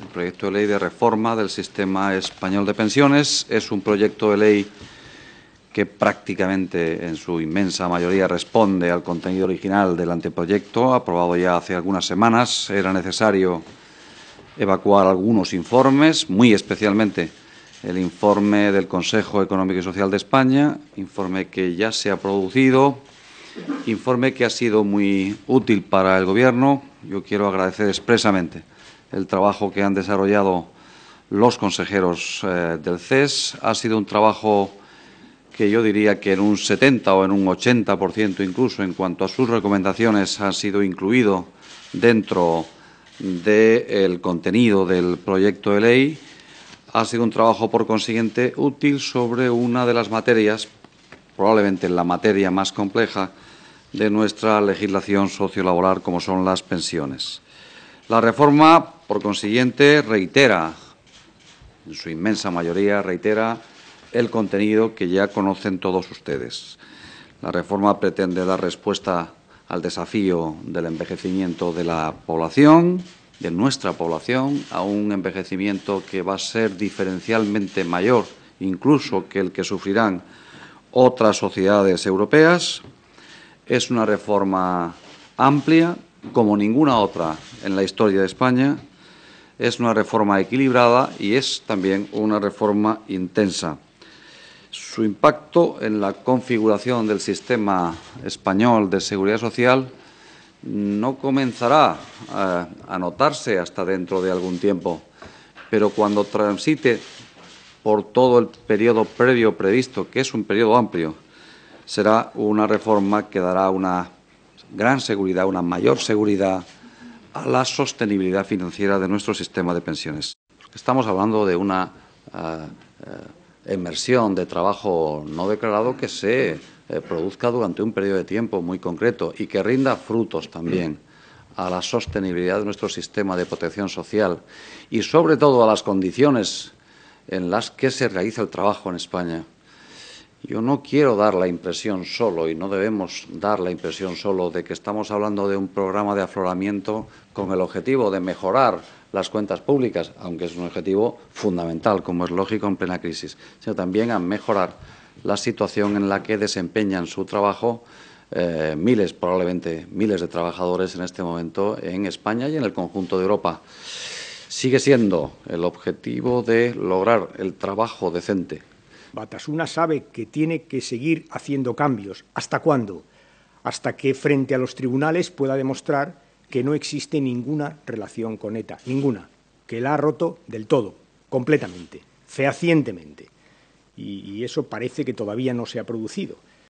El proyecto de ley de reforma del sistema español de pensiones es un proyecto de ley que prácticamente en su inmensa mayoría responde al contenido original del anteproyecto, aprobado ya hace algunas semanas. Era necesario evacuar algunos informes, muy especialmente el informe del Consejo Económico y Social de España, informe que ya se ha producido, informe que ha sido muy útil para el Gobierno yo quiero agradecer expresamente el trabajo que han desarrollado los consejeros eh, del CES. Ha sido un trabajo que yo diría que en un 70 o en un 80% incluso en cuanto a sus recomendaciones ha sido incluido dentro del contenido del proyecto de ley. Ha sido un trabajo, por consiguiente, útil sobre una de las materias, probablemente la materia más compleja, de nuestra legislación sociolaboral, como son las pensiones. La reforma, por consiguiente, reitera, en su inmensa mayoría, reitera el contenido que ya conocen todos ustedes. La reforma pretende dar respuesta al desafío del envejecimiento de la población, de nuestra población, a un envejecimiento que va a ser diferencialmente mayor incluso que el que sufrirán otras sociedades europeas. Es una reforma amplia, como ninguna otra en la historia de España. Es una reforma equilibrada y es también una reforma intensa. Su impacto en la configuración del sistema español de seguridad social no comenzará eh, a notarse hasta dentro de algún tiempo, pero cuando transite por todo el periodo previo previsto, que es un periodo amplio, será una reforma que dará una gran seguridad, una mayor seguridad a la sostenibilidad financiera de nuestro sistema de pensiones. estamos hablando de una inmersión eh, eh, de trabajo no declarado que se eh, produzca durante un periodo de tiempo muy concreto y que rinda frutos también a la sostenibilidad de nuestro sistema de protección social y sobre todo a las condiciones en las que se realiza el trabajo en España. Yo no quiero dar la impresión solo, y no debemos dar la impresión solo, de que estamos hablando de un programa de afloramiento con el objetivo de mejorar las cuentas públicas, aunque es un objetivo fundamental, como es lógico en plena crisis, sino también a mejorar la situación en la que desempeñan su trabajo eh, miles, probablemente miles de trabajadores en este momento en España y en el conjunto de Europa. Sigue siendo el objetivo de lograr el trabajo decente, Batasuna sabe que tiene que seguir haciendo cambios. ¿Hasta cuándo? Hasta que frente a los tribunales pueda demostrar que no existe ninguna relación con ETA, ninguna, que la ha roto del todo, completamente, fehacientemente. Y, eso parece que todavía no se ha producido.